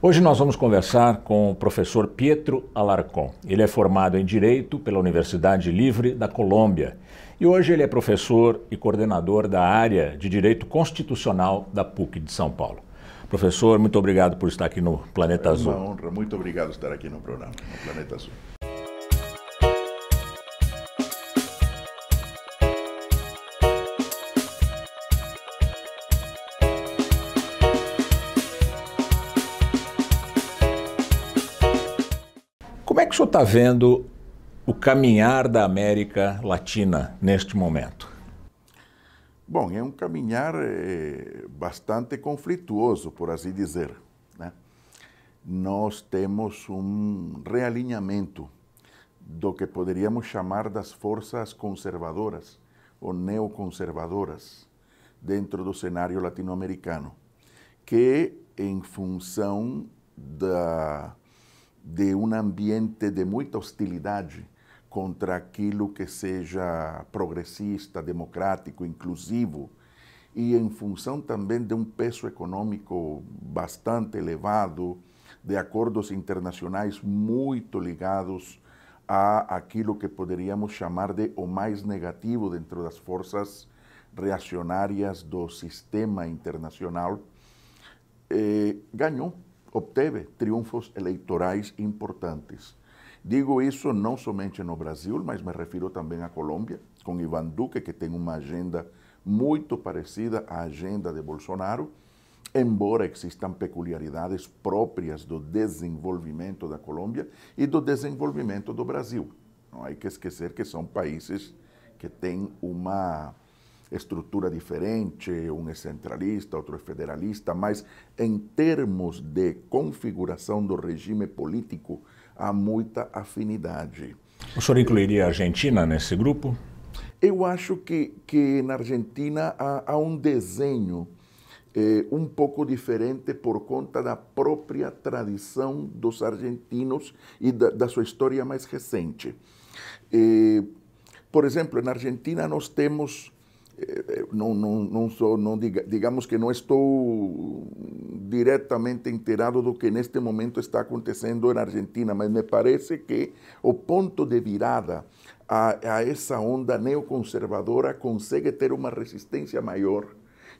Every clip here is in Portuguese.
Hoje nós vamos conversar com o professor Pietro Alarcón. Ele é formado em Direito pela Universidade Livre da Colômbia e hoje ele é professor e coordenador da área de Direito Constitucional da PUC de São Paulo. Professor, muito obrigado por estar aqui no Planeta Azul. É uma honra, muito obrigado por estar aqui no programa, no Planeta Azul. que o senhor está vendo o caminhar da América Latina neste momento? Bom, é um caminhar eh, bastante conflituoso, por assim dizer. Né? Nós temos um realinhamento do que poderíamos chamar das forças conservadoras ou neoconservadoras dentro do cenário latino-americano, que, em função da de um ambiente de muita hostilidade contra aquilo que seja progressista, democrático, inclusivo, e em função também de um peso econômico bastante elevado, de acordos internacionais muito ligados a aquilo que poderíamos chamar de o mais negativo dentro das forças reacionárias do sistema internacional, eh, ganhou obteve triunfos eleitorais importantes. Digo isso não somente no Brasil, mas me refiro também à Colômbia, com Ivan Duque, que tem uma agenda muito parecida à agenda de Bolsonaro, embora existam peculiaridades próprias do desenvolvimento da Colômbia e do desenvolvimento do Brasil. Não há que esquecer que são países que têm uma estrutura diferente, um é centralista, outro é federalista, mas em termos de configuração do regime político, há muita afinidade. O senhor incluiria a Argentina nesse grupo? Eu acho que, que na Argentina há, há um desenho eh, um pouco diferente por conta da própria tradição dos argentinos e da, da sua história mais recente. Eh, por exemplo, na Argentina nós temos não, não, não sou, não diga, digamos que não estou diretamente inteirado do que neste momento está acontecendo na Argentina, mas me parece que o ponto de virada a, a essa onda neoconservadora consegue ter uma resistência maior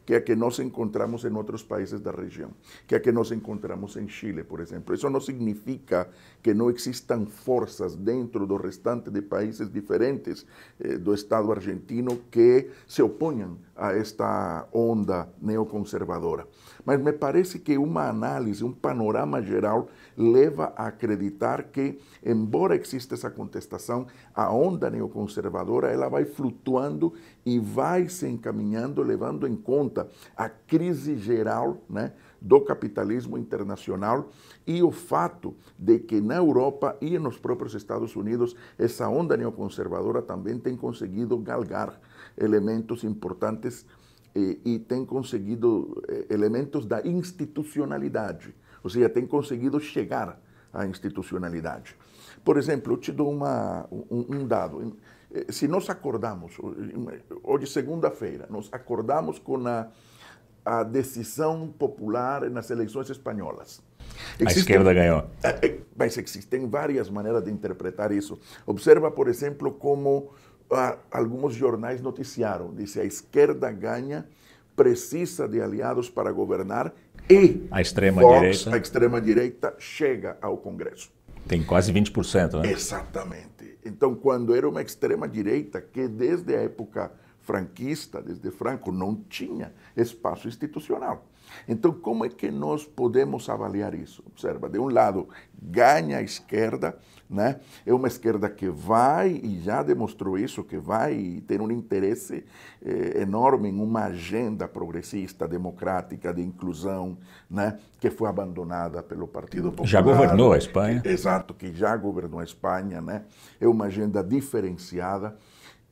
que a que nos encontramos en otros países de la región, que a que nos encontramos en Chile, por ejemplo. Eso no significa que no existan fuerzas dentro do restante de países diferentes eh, do Estado argentino que se opongan a esta onda neoconservadora. Mas me parece que una análisis, un panorama geral leva a acreditar que, embora exista essa contestação, a onda neoconservadora ela vai flutuando e vai se encaminhando, levando em conta a crise geral né, do capitalismo internacional e o fato de que na Europa e nos próprios Estados Unidos essa onda neoconservadora também tem conseguido galgar elementos importantes e, eh, e tem conseguido eh, elementos da institucionalidade ou seja, tem conseguido chegar à institucionalidade. Por exemplo, eu te dou uma, um, um dado. Se nós acordamos, hoje segunda-feira, nós acordamos com a, a decisão popular nas eleições espanholas. Existem, a esquerda ganhou. É, é, mas existem várias maneiras de interpretar isso. Observa, por exemplo, como ah, alguns jornais noticiaram. Diz a esquerda ganha, precisa de aliados para governar e a extrema Vox, direita. A extrema direita chega ao Congresso. Tem quase 20%, né? Exatamente. Então, quando era uma extrema direita que desde a época franquista, desde Franco, não tinha espaço institucional. Então, como é que nós podemos avaliar isso? Observa, de um lado, ganha a esquerda, né? é uma esquerda que vai, e já demonstrou isso, que vai ter um interesse eh, enorme em uma agenda progressista, democrática, de inclusão, né? que foi abandonada pelo Partido Popular. Já governou a Espanha. Que, exato, que já governou a Espanha. Né? É uma agenda diferenciada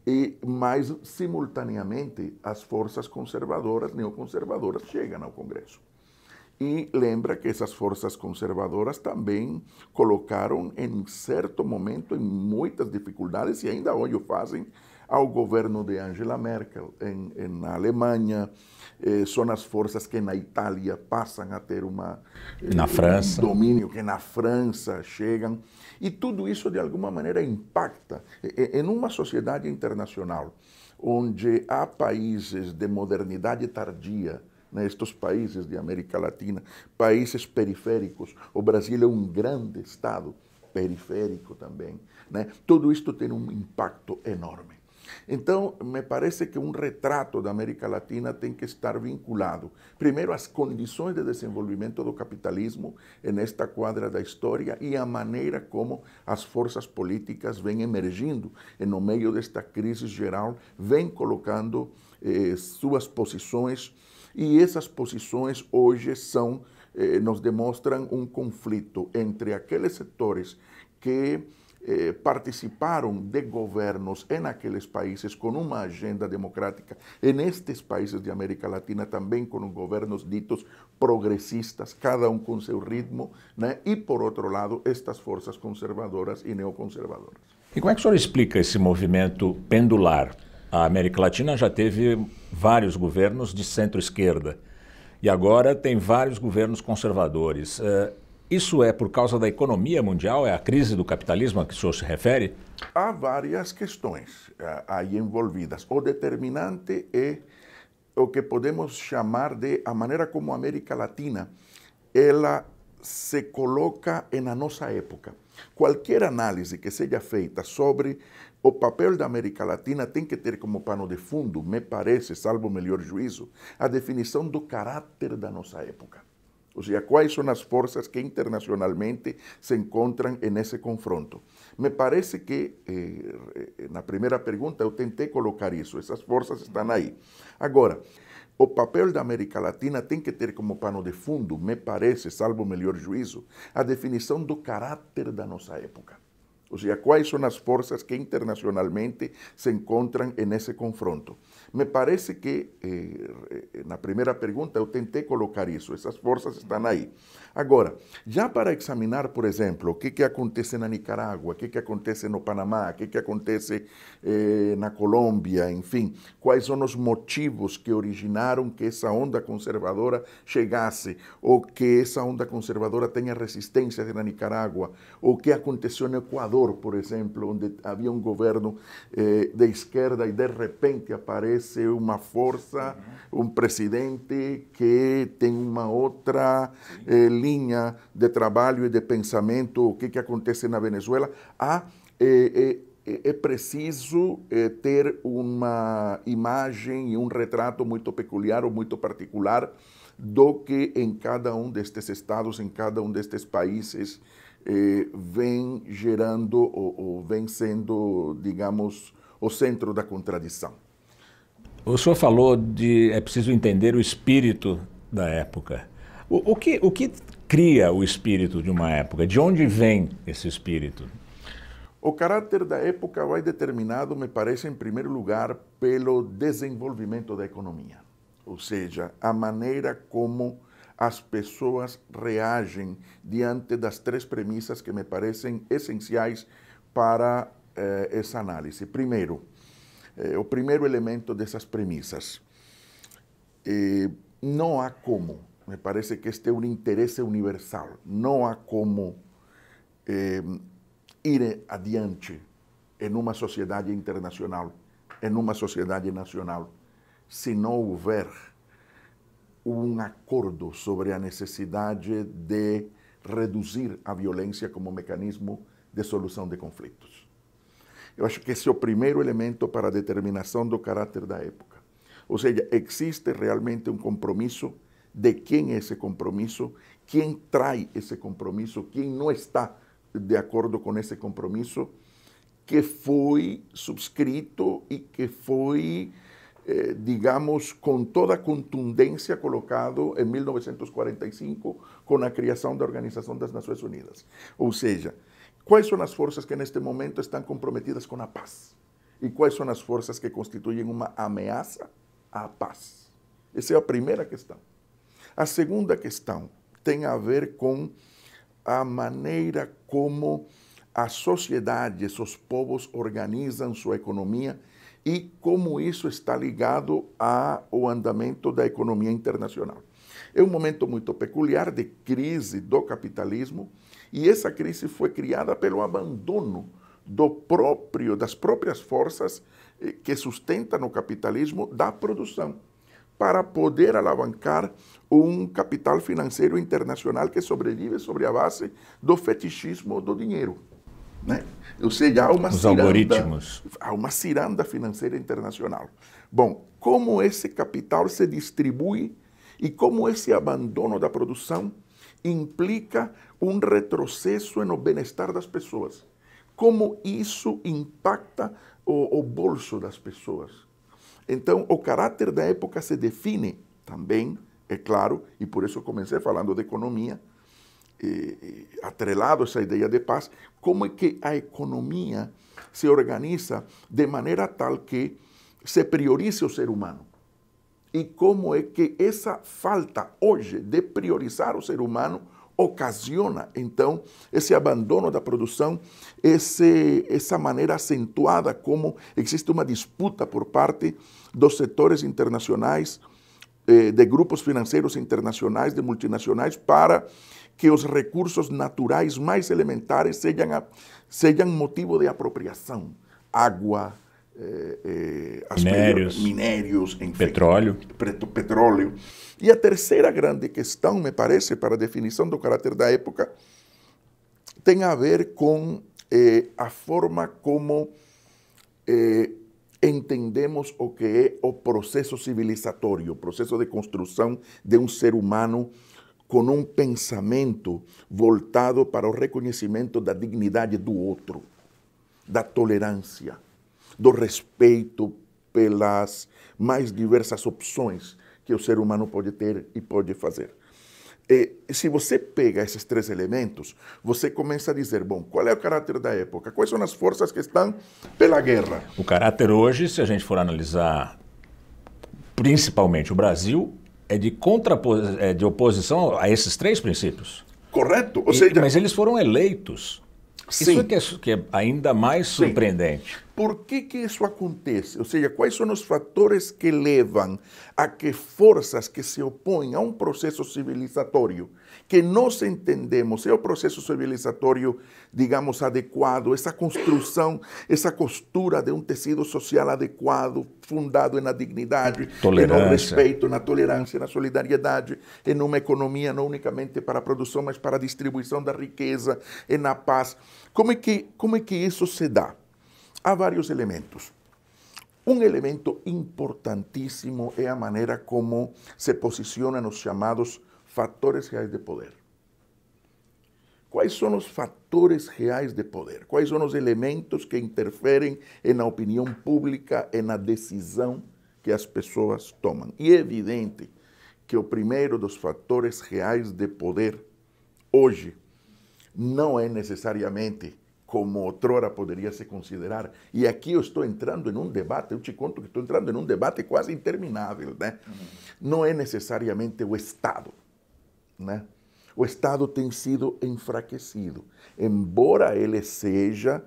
e mais simultaneamente as forças conservadoras, neoconservadoras chegam ao Congresso. E lembra que essas forças conservadoras também colocaram em certo momento em muitas dificuldades e ainda hoje o fazem ao governo de Angela Merkel em, em na Alemanha. Eh, são as forças que na Itália passam a ter uma na França. um domínio que na França chegam. E tudo isso, de alguma maneira, impacta em uma sociedade internacional onde há países de modernidade tardia, né, estes países de América Latina, países periféricos. O Brasil é um grande estado periférico também. Né? Tudo isto tem um impacto enorme. Então, me parece que um retrato da América Latina tem que estar vinculado, primeiro, às condições de desenvolvimento do capitalismo nesta quadra da história e à maneira como as forças políticas vêm emergindo no meio desta crise geral, vêm colocando eh, suas posições e essas posições hoje são, eh, nos demonstram um conflito entre aqueles setores que eh, participaram de governos em aqueles países com uma agenda democrática, em estes países de América Latina também com governos ditos progressistas, cada um com seu ritmo, né? e por outro lado, estas forças conservadoras e neoconservadoras. E como é que o senhor explica esse movimento pendular? A América Latina já teve vários governos de centro-esquerda e agora tem vários governos conservadores. Uh, isso é por causa da economia mundial? É a crise do capitalismo a que o senhor se refere? Há várias questões eh, aí envolvidas. O determinante é o que podemos chamar de a maneira como a América Latina ela se coloca na nossa época. Qualquer análise que seja feita sobre o papel da América Latina tem que ter como pano de fundo, me parece, salvo o melhor juízo, a definição do caráter da nossa época. O sea, ¿cuáles son las fuerzas que internacionalmente se encuentran en ese confronto? Me parece que eh, na primeira pergunta eu tentei colocar isso, essas forças estão aí. Agora, o papel da América Latina tem que ter como pano de fundo, me parece, salvo o melhor juízo, a definição do caráter da nossa época. Ou seja, quais são as forças que internacionalmente se encontram esse confronto? Me parece que eh, na primeira pergunta, eu tentei colocar isso, essas forças estão aí. Agora, já para examinar, por exemplo, o que, que acontece na Nicarágua, o que, que acontece no Panamá, o que, que acontece eh, na Colômbia, enfim, quais são os motivos que originaram que essa onda conservadora chegasse, ou que essa onda conservadora tenha resistência na Nicarágua, ou que aconteceu no Equador, por exemplo, onde havia um governo eh, de esquerda e de repente aparece uma força, um presidente presidente que tem uma outra eh, linha de trabalho e de pensamento, o que, que acontece na Venezuela. Há, ah, eh, eh, eh, é preciso ter uma imagem e um retrato muito peculiar ou muito particular do que em cada um destes estados, em cada um destes países, vem gerando ou, ou vem sendo, digamos, o centro da contradição. O senhor falou de é preciso entender o espírito da época. O, o, que, o que cria o espírito de uma época? De onde vem esse espírito? O caráter da época vai determinado, me parece, em primeiro lugar, pelo desenvolvimento da economia, ou seja, a maneira como as pessoas reagem diante das três premissas que me parecem essenciais para eh, essa análise. Primeiro, eh, o primeiro elemento dessas premissas. Eh, não há como, me parece que este é um interesse universal, não há como eh, ir adiante em uma sociedade internacional, em uma sociedade nacional, se não houver um acordo sobre a necessidade de reduzir a violência como mecanismo de solução de conflitos. Yo acho que ese es el primeiro elemento para determinación del do de da época. O sea, existe realmente un compromiso? de quién é esse compromisso, quem trai esse compromisso, quem não está de acuerdo con ese compromiso? que fue subscrito y que fue, eh, digamos, con toda contundencia colocado en 1945 com a criação da Organização das Naciones Unidas. O seja, Quais são as forças que neste momento estão comprometidas com a paz? E quais são as forças que constituem uma ameaça à paz? Essa é a primeira questão. A segunda questão tem a ver com a maneira como as sociedades, os povos organizam sua economia e como isso está ligado ao andamento da economia internacional. É um momento muito peculiar de crise do capitalismo e essa crise foi criada pelo abandono do próprio, das próprias forças eh, que sustentam o capitalismo da produção, para poder alavancar um capital financeiro internacional que sobrevive sobre a base do fetichismo do dinheiro. Né? Ou seja, há uma, Os ciranda, algoritmos. há uma ciranda financeira internacional. Bom, como esse capital se distribui e como esse abandono da produção implica um retrocesso no bem-estar das pessoas. Como isso impacta o, o bolso das pessoas. Então, o caráter da época se define também, é claro, e por isso comecei falando de economia, atrelado a essa ideia de paz, como é que a economia se organiza de maneira tal que se priorize o ser humano e como é que essa falta hoje de priorizar o ser humano ocasiona então esse abandono da produção, esse, essa maneira acentuada como existe uma disputa por parte dos setores internacionais, eh, de grupos financeiros internacionais, de multinacionais, para que os recursos naturais mais elementares sejam, sejam motivo de apropriação. Água, eh, eh minérios, minérios enfim, petróleo. petróleo. E a terceira grande questão, me parece, para a definição do caráter da época, tem a ver com eh, a forma como eh, entendemos o que é o processo civilizatório, o processo de construção de um ser humano com um pensamento voltado para o reconhecimento da dignidade do outro, da tolerância do respeito pelas mais diversas opções que o ser humano pode ter e pode fazer. E, se você pega esses três elementos, você começa a dizer: bom, qual é o caráter da época? Quais são as forças que estão pela guerra? O caráter hoje, se a gente for analisar principalmente o Brasil, é de, contrapos... é de oposição a esses três princípios. Correto. Ou seja... mas eles foram eleitos Sim. Isso é que, é que é ainda mais surpreendente. Sim. Por que, que isso acontece? Ou seja, quais são os fatores que levam a que forças que se opõem a um processo civilizatório que nós entendemos é o processo civilizatório, digamos, adequado, essa construção, essa costura de um tecido social adequado, fundado na dignidade, no respeito, na tolerância, na solidariedade, em uma economia não unicamente para a produção, mas para a distribuição da riqueza, e na paz. Como é que, como é que isso se dá? Há vários elementos. Um elemento importantíssimo é a maneira como se posicionam os chamados Fatores reais de poder. Quais são os fatores reais de poder? Quais são os elementos que interferem na opinião pública e na decisão que as pessoas tomam? E é evidente que o primeiro dos fatores reais de poder hoje não é necessariamente como outrora poderia se considerar. E aqui eu estou entrando em um debate, eu te conto que estou entrando em um debate quase interminável, né? Uhum. Não é necessariamente o Estado né? O Estado tem sido enfraquecido, embora ele seja,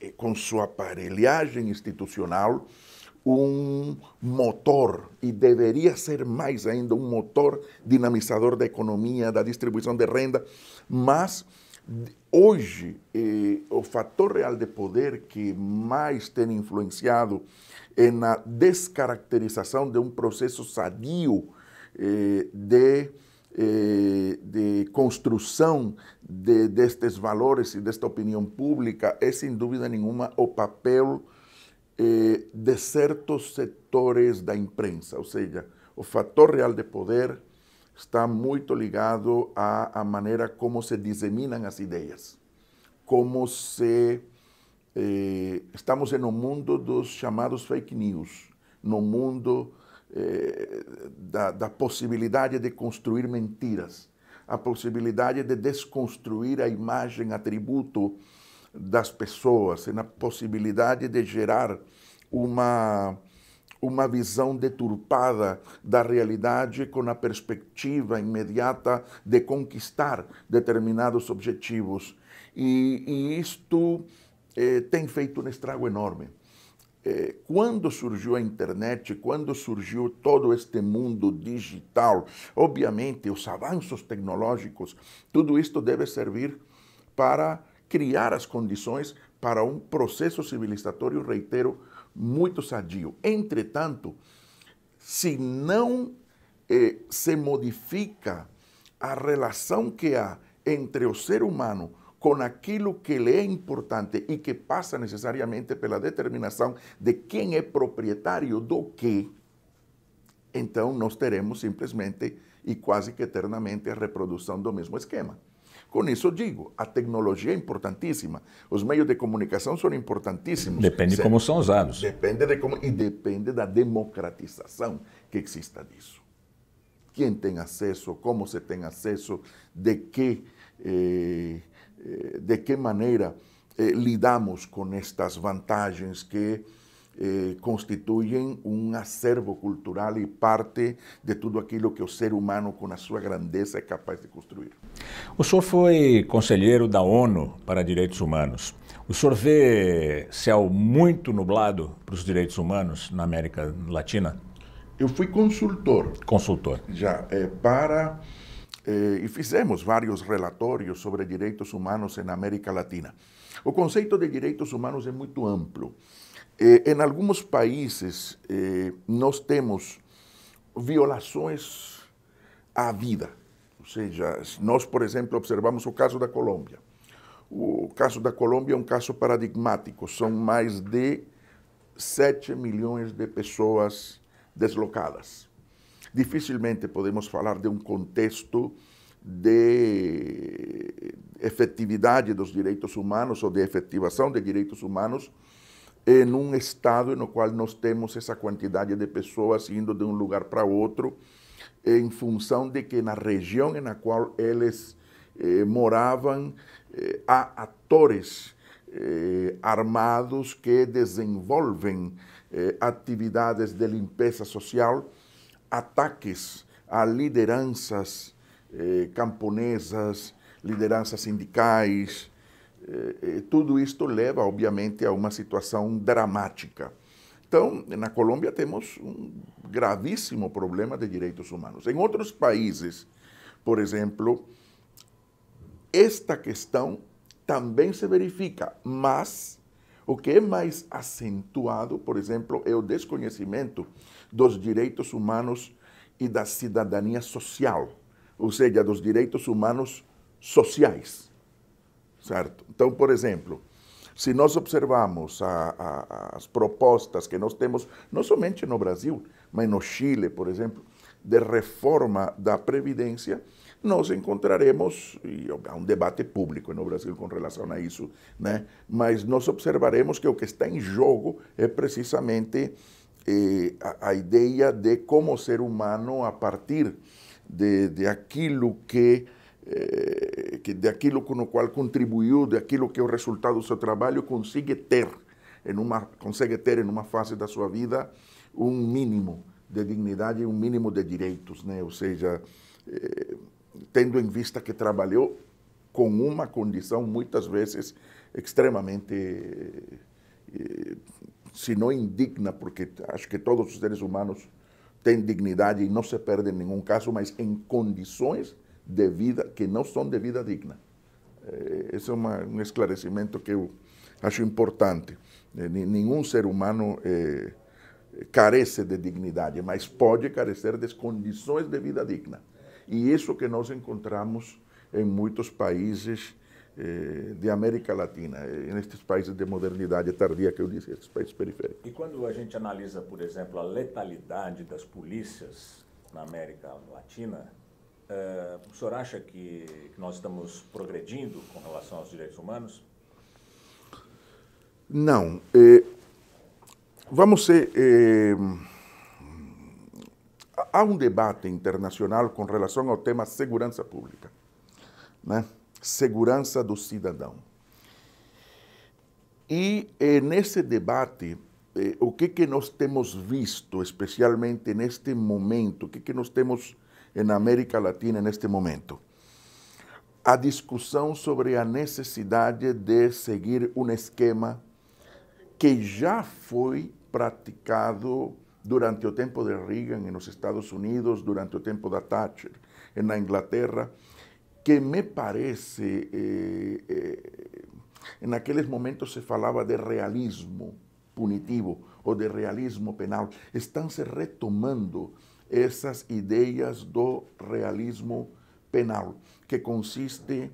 eh, com sua aparelhagem institucional, um motor e deveria ser mais ainda um motor dinamizador da economia, da distribuição de renda, mas hoje eh, o fator real de poder que mais tem influenciado é na descaracterização de um processo sadio eh, de eh, de construção de, destes valores e desta opinião pública é, sem dúvida nenhuma, o papel eh, de certos setores da imprensa. Ou seja, o fator real de poder está muito ligado à, à maneira como se disseminam as ideias, como se eh, estamos no mundo dos chamados fake news, no mundo eh, da, da possibilidade de construir mentiras, a possibilidade de desconstruir a imagem, atributo das pessoas, na possibilidade de gerar uma, uma visão deturpada da realidade com a perspectiva imediata de conquistar determinados objetivos. E, e isto eh, tem feito um estrago enorme. Eh, quando surgiu a internet, quando surgiu todo este mundo digital, obviamente os avanços tecnológicos, tudo isto deve servir para criar as condições para um processo civilizatório, reitero, muito sadio. Entretanto, se não eh, se modifica a relação que há entre o ser humano com aquilo que lhe é importante e que passa necessariamente pela determinação de quem é proprietário do que, então nós teremos simplesmente e quase que eternamente a reprodução do mesmo esquema. Com isso digo, a tecnologia é importantíssima, os meios de comunicação são importantíssimos. Depende de como são usados. Depende de como e depende da democratização que exista disso. Quem tem acesso, como se tem acesso, de que eh, eh, de que maneira eh, lidamos com estas vantagens que eh, constituem um acervo cultural e parte de tudo aquilo que o ser humano, com a sua grandeza, é capaz de construir. O senhor foi conselheiro da ONU para Direitos Humanos. O senhor vê céu muito nublado para os direitos humanos na América Latina? Eu fui consultor. Consultor. Já, é, para eh, e fizemos vários relatórios sobre direitos humanos na América Latina. O conceito de direitos humanos é muito amplo. Eh, em alguns países, eh, nós temos violações à vida. Ou seja, nós, por exemplo, observamos o caso da Colômbia. O caso da Colômbia é um caso paradigmático. São mais de 7 milhões de pessoas deslocadas dificilmente podemos falar de um contexto de efetividade dos direitos humanos ou de efetivação de direitos humanos em um estado no qual nós temos essa quantidade de pessoas indo de um lugar para outro em função de que na região na qual eles eh, moravam eh, há atores eh, armados que desenvolvem eh, atividades de limpeza social ataques a lideranças eh, camponesas, lideranças sindicais. Eh, eh, tudo isto leva, obviamente, a uma situação dramática. Então, na Colômbia temos um gravíssimo problema de direitos humanos. Em outros países, por exemplo, esta questão também se verifica, mas o que é mais acentuado, por exemplo, é o desconhecimento dos direitos humanos e da cidadania social, ou seja, dos direitos humanos sociais. Certo? Então, por exemplo, se nós observarmos as propostas que nós temos, não somente no Brasil, mas no Chile, por exemplo, de reforma da Previdência, nós encontraremos e há um debate público no Brasil com relação a isso, né? mas nós observaremos que o que está em jogo é precisamente eh, a, a, ideia de como o ser humano, a partir de, de aquilo que eh, que daquilo com o qual contribuiu, daquilo que é o resultado do seu trabalho, consegue ter, em uma, consegue ter em uma fase da sua vida um mínimo de dignidade e um mínimo de direitos, né? ou seja, eh, tendo em vista que trabalhou com uma condição muitas vezes extremamente, eh, se não indigna, porque acho que todos os seres humanos têm dignidade e não se perdem em nenhum caso, mas em condições de vida que não são de vida digna. Eh, esse é uma, um esclarecimento que eu acho importante. Eh, nenhum ser humano é, carece de dignidade, mas pode carecer de condições de vida digna. E isso que nós encontramos em muitos países eh, de América Latina, eh, nestes países de modernidade tardia que eu disse, esses países periféricos. E quando a gente analisa, por exemplo, a letalidade das polícias na América Latina, eh, o senhor acha que, que nós estamos progredindo com relação aos direitos humanos? Não. Eh, vamos ser eh, há um debate internacional com relação ao tema segurança pública, né? segurança do cidadão. E eh, nesse debate, eh, o que, que nós temos visto, especialmente neste momento, o que, que nós temos na América Latina neste momento? A discussão sobre a necessidade de seguir um esquema que já foi praticado durante el tiempo de Reagan en los Estados Unidos, durante el tiempo de Thatcher la Inglaterra, que me parece, eh, eh, en aquellos momentos se falaba de realismo punitivo o de realismo penal. Están se retomando esas ideas do realismo penal, que consiste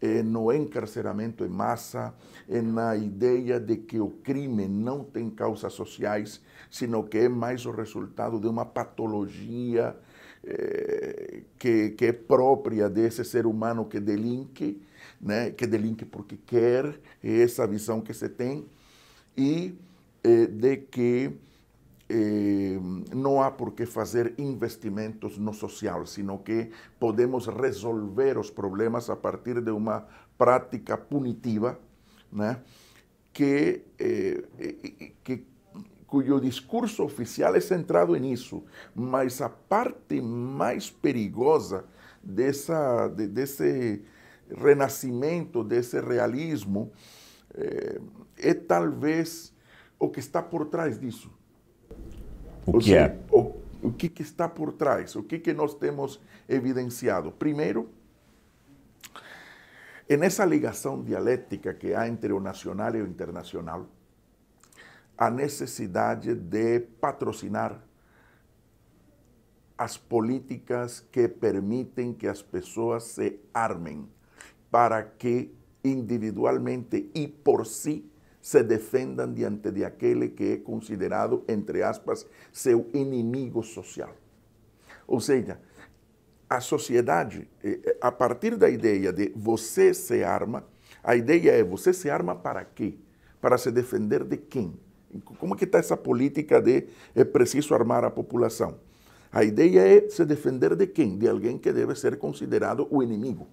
É no encarceramento em massa, é na ideia de que o crime não tem causas sociais, sino que é mais o resultado de uma patologia eh, que, que é própria desse ser humano que delinque, né? que delinque porque quer, é essa visão que se tem, e eh, de que eh, não há por que fazer investimentos no social, sino que podemos resolver os problemas a partir de uma prática punitiva, né? que, eh, que cujo discurso oficial é centrado nisso, mas a parte mais perigosa dessa, desse renascimento, desse realismo, é eh, talvez o que está por trás disso O, que está por trás? O que, que nós temos evidenciado? en esa ligación dialéctica que hay entre o nacional e o internacional, a necesidad de patrocinar las políticas que permiten que las personas se armen para que individualmente y por sí, se defendan diante de aquele que é considerado, entre aspas, seu inimigo social. Ou seja, a sociedade, eh, eh, a partir da ideia de você se arma, a ideia é você se arma para quê? Para se defender de quem? Como é que está essa política de é preciso armar a população? A ideia é se defender de quem? De alguém que deve ser considerado o inimigo.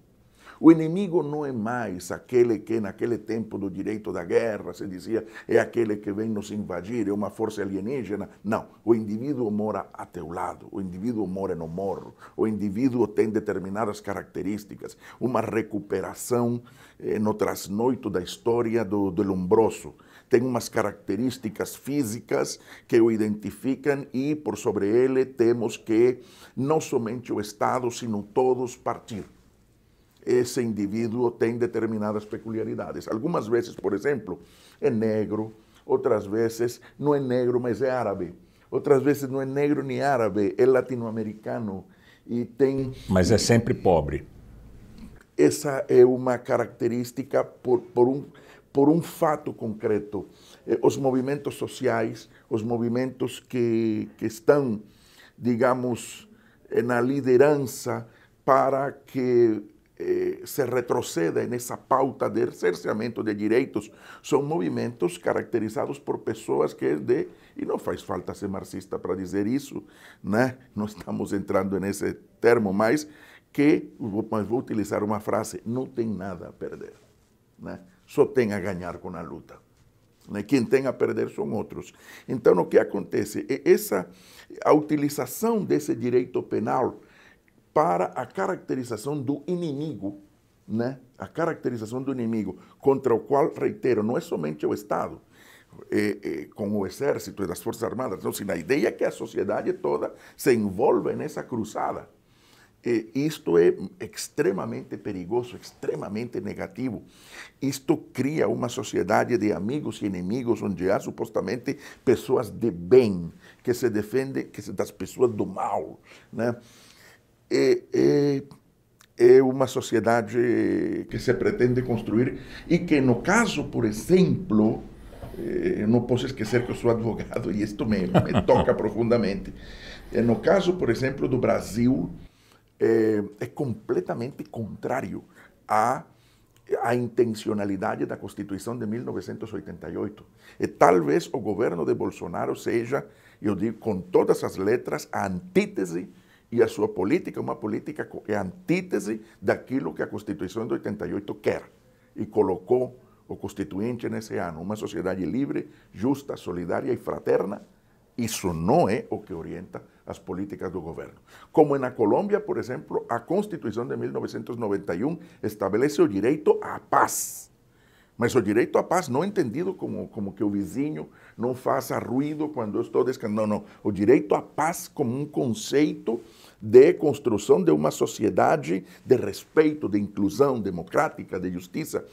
O inimigo não é mais aquele que, naquele tempo do direito da guerra, se dizia, é aquele que vem nos invadir, é uma força alienígena. Não. O indivíduo mora a teu lado, o indivíduo mora no morro, o indivíduo tem determinadas características, uma recuperação eh, no trasnoito da história do, do lumbroso tem umas características físicas que o identificam e por sobre ele temos que não somente o Estado, sino todos partir esse indivíduo tem determinadas peculiaridades. Algumas vezes, por exemplo, é negro, outras vezes não é negro, mas é árabe. Outras vezes não é negro nem árabe, é latino-americano e tem. Mas é sempre pobre. Essa é uma característica por, por, um, por um fato concreto. Eh, os movimentos sociais, os movimentos que, que estão, digamos, na liderança para que eh, se retroceda nessa pauta de cerceamento de direitos. São movimentos caracterizados por pessoas que é de, e não faz falta ser marxista para dizer isso, né? não estamos entrando nesse termo, mas que, mas vou utilizar uma frase, não tem nada a perder, né? só tem a ganhar com a luta. Né? Quem tem a perder são outros. Então, o que acontece essa, a utilização desse direito penal para a caracterização do inimigo, né? a caracterização do inimigo, contra o qual, reitero, não é somente o Estado, é, é, com o Exército e das Forças Armadas, não, sim, a ideia é que a sociedade toda se envolve nessa cruzada. E isto é extremamente perigoso, extremamente negativo. Isto cria uma sociedade de amigos e inimigos, onde há supostamente pessoas de bem que se defendem das pessoas do mal. Né? é, é, é uma sociedade que se pretende construir e que, no caso, por exemplo, eh, não posso esquecer que eu sou advogado e isto me, me toca profundamente. Eh, no caso, por exemplo, do Brasil, é, é, completamente contrário à, à intencionalidade da Constituição de 1988. E talvez o governo de Bolsonaro seja, eu digo com todas as letras, a antítese e a sua política é uma política que é antítese daquilo que a Constituição de 88 quer e colocou o Constituinte nesse ano, uma sociedade livre, justa, solidária e fraterna. Isso não é o que orienta as políticas do governo. Como na Colômbia, por exemplo, a Constituição de 1991 estabelece o direito à paz. Mas o direito à paz não é entendido como, como que o vizinho não faça ruído quando eu estou descansando. Não, não. O direito à paz como um conceito de construção de uma sociedade de respeito, de inclusão democrática, de justiça.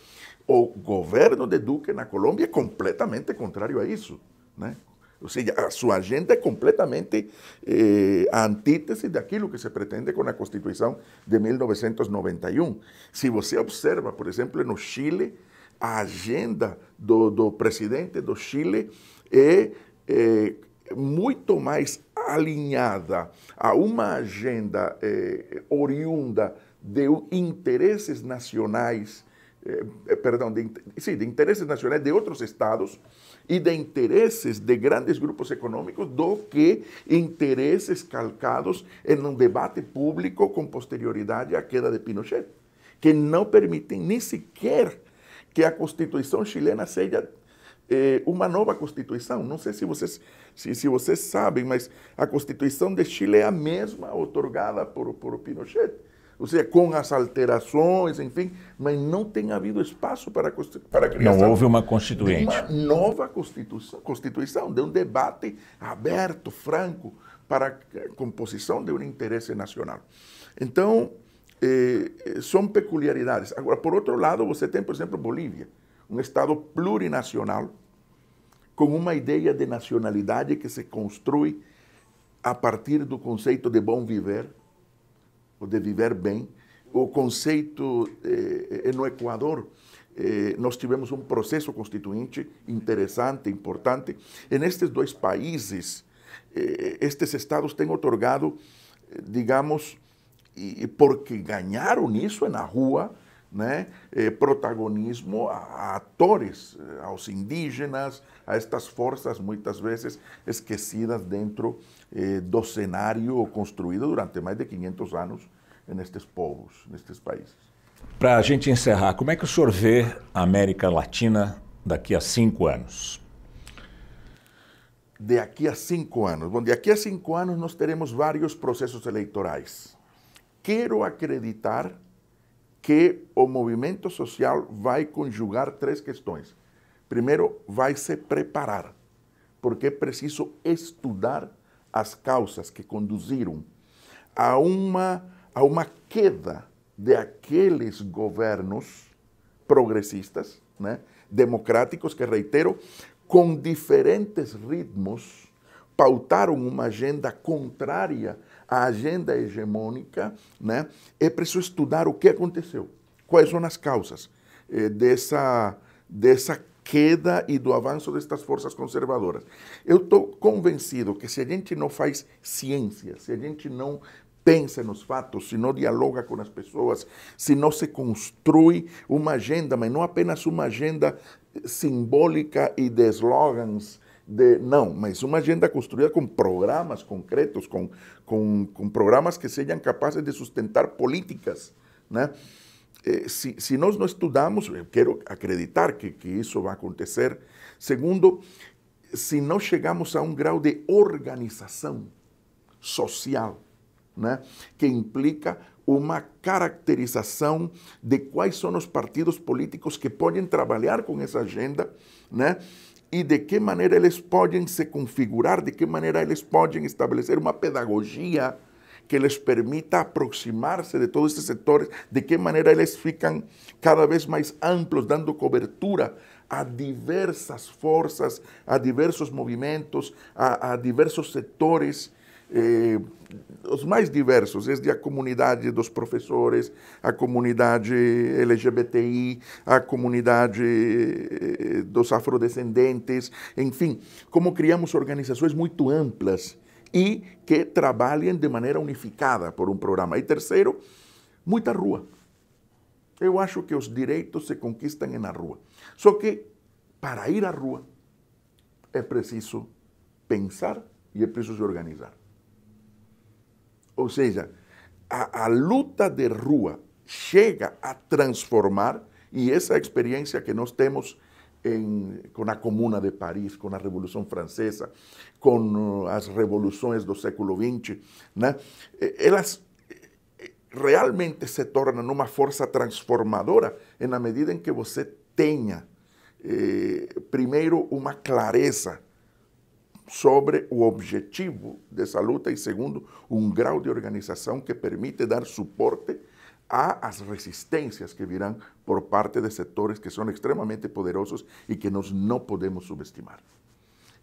O governo de Duque na Colômbia é completamente contrário a isso. Né? Ou seja, a sua agenda é completamente eh, a antítese daquilo que se pretende com a Constituição de 1991. Se você observa, por exemplo, no Chile, a agenda do, do presidente do Chile é, é muito mais alinhada a uma agenda é, oriunda de interesses nacionais, é, é, perdão, de, sim, de interesses nacionais de outros estados e de interesses de grandes grupos econômicos do que interesses calcados em um debate público com posterioridade à queda de Pinochet, que não permitem nem sequer que a Constituição chilena seja eh, uma nova Constituição. Não sei se vocês, se, se, vocês sabem, mas a Constituição de Chile é a mesma otorgada por, por Pinochet. Ou seja, com as alterações, enfim, mas não tem havido espaço para, para criação. Não houve uma constituinte. uma nova constituição, constituição, de um debate aberto, franco, para a composição de um interesse nacional. Então, eh, eh são peculiaridades. Agora, por outro lado, você tem, por exemplo, Bolívia, um Estado plurinacional, com uma ideia de nacionalidade que se constrói a partir do conceito de bom viver, ou de viver bem. O conceito eh, no Equador, eh, nós tivemos um processo constituinte interessante, importante. E nestes dois países, eh, estes estados têm otorgado, eh, digamos, e, e porque ganharam isso é na rua, né, é, protagonismo a, a, atores, eh, aos indígenas, a estas forças muitas vezes esquecidas dentro eh, do cenário construído durante mais de 500 anos nestes povos, nestes países. Para a gente encerrar, como é que o senhor vê a América Latina daqui a cinco anos? De aqui a cinco anos. Bom, de aqui a cinco anos nós teremos vários processos eleitorais quero acreditar que o movimento social vai conjugar três questões. Primeiro, vai se preparar, porque é preciso estudar as causas que conduziram a uma, a uma queda de aqueles governos progressistas, né, democráticos, que, reitero, com diferentes ritmos, pautaram uma agenda contrária a agenda hegemônica, né, é preciso estudar o que aconteceu, quais são as causas eh, dessa, dessa queda e do avanço destas forças conservadoras. Eu estou convencido que se a gente não faz ciência, se a gente não pensa nos fatos, se não dialoga com as pessoas, se não se constrói uma agenda, mas não apenas uma agenda simbólica e de slogans de. Não, mas uma agenda construída com programas concretos, com, com, com programas que sejam capazes de sustentar políticas. Né? Se, eh, se nós não estudamos, eu quero acreditar que, que isso vai acontecer. Segundo, se não chegamos a um grau de organização social, né? que implica uma caracterização de quais são os partidos políticos que podem trabalhar com essa agenda, né? e de que maneira eles podem se configurar, de que maneira eles podem estabelecer uma pedagogia que les permita aproximar-se de todos esses setores, de que maneira eles ficam cada vez mais amplos, dando cobertura a diversas forças, a diversos movimentos, a, a diversos setores eh, os mais diversos, desde a comunidade dos professores, a comunidade LGBTI, a comunidade eh, dos afrodescendentes, enfim, como criamos organizações muito amplas e que trabalhem de maneira unificada por um programa. E terceiro, muita rua. Eu acho que os direitos se conquistam na rua. Só que para ir à rua é preciso pensar e é preciso se organizar. Ou seja, a, a luta de rua chega a transformar, e essa é experiência que nós temos em, com a Comuna de Paris, com a Revolução Francesa, com uh, as revoluções do século XX, né? elas realmente se tornam uma força transformadora na medida em que você tenha, eh, primeiro, uma clareza sobre o objetivo dessa luta e, segundo, um grau de organização que permite dar suporte às resistências que virão por parte de setores que são extremamente poderosos e que nós não podemos subestimar.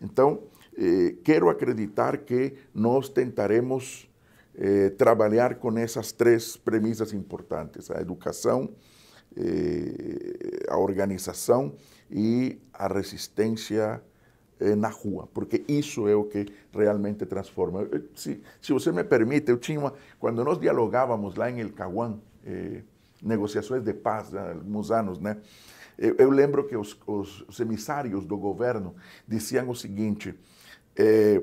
Então, eh, quero acreditar que nós tentaremos eh, trabalhar com essas três premissas importantes: a educação, eh, a organização e a resistência eh, na rua, porque isso é o que realmente transforma. Se, eh, se você me permite, eu tinha uma, quando nós dialogávamos lá em El Caguán, eh, negociações de paz há alguns anos, né? Eu, eu lembro que os, os, emissários do governo diziam o seguinte: eh,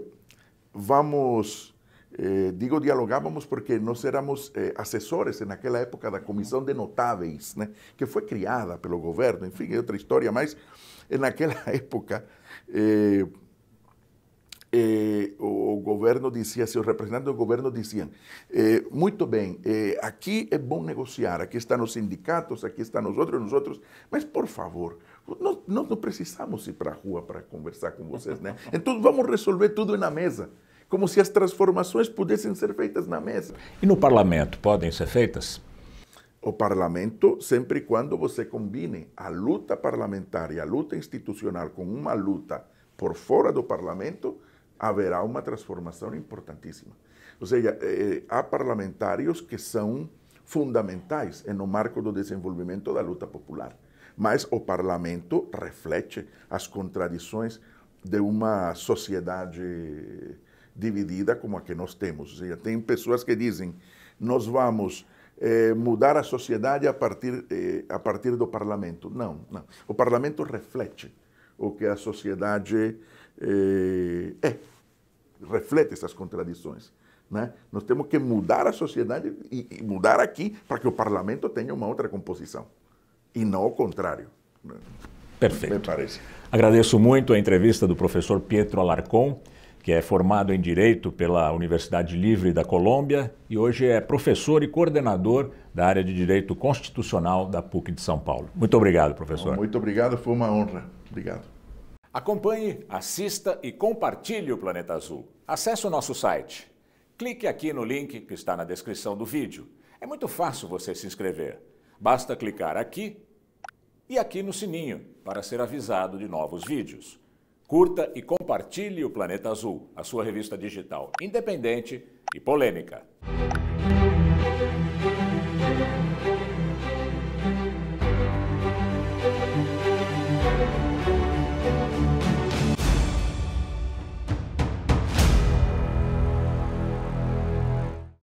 vamos, eh, digo dialogávamos porque nós éramos eh, assessores naquela época da comissão de notáveis, né? Que foi criada pelo governo, enfim, é outra história, mas naquela época eh, eh, o, o, governo dizia, os representantes do governo diziam, eh, muito bem, eh, aqui é bom negociar, aqui estão os sindicatos, aqui estão nós outros, nós outros, mas por favor, nós, nós não precisamos ir para a rua para conversar com vocês, né? Então vamos resolver tudo na mesa como se as transformações pudessem ser feitas na mesa. E no parlamento podem ser feitas? o parlamento, sempre e quando você combine a luta parlamentar e a luta institucional com uma luta por fora do parlamento, haverá uma transformação importantíssima. Ou seja, eh, há parlamentários que são fundamentais no marco do desenvolvimento da luta popular, mas o parlamento reflete as contradições de uma sociedade dividida como a que nós temos. Ou seja, tem pessoas que dizem: nós vamos eh, mudar a sociedade a partir, eh, a partir do parlamento. Não, não. O parlamento reflete o que a sociedade eh, é, reflete essas contradições. Né? Nós temos que mudar a sociedade e, e mudar aqui para que o parlamento tenha uma outra composição e não o contrário. Né? Perfeito. Me parece. Agradeço muito a entrevista do professor Pietro Alarcon que é formado em Direito pela Universidade Livre da Colômbia e hoje é professor e coordenador da área de Direito Constitucional da PUC de São Paulo. Muito obrigado, professor. Muito obrigado, foi uma honra. Obrigado. Acompanhe, assista e compartilhe o Planeta Azul. Acesse o nosso site. Clique aqui no link que está na descrição do vídeo. É muito fácil você se inscrever. Basta clicar aqui e aqui no sininho para ser avisado de novos vídeos. Curta e compartilhe o Planeta Azul, a sua revista digital independente e polêmica.